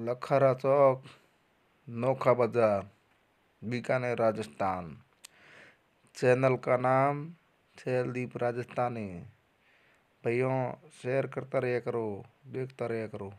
लखारा चौक नोखा बाजार बीकानेर राजस्थान चैनल का नाम शैलदीप राजस्थानी भैया शेयर करता रहे करो देखता रहे करो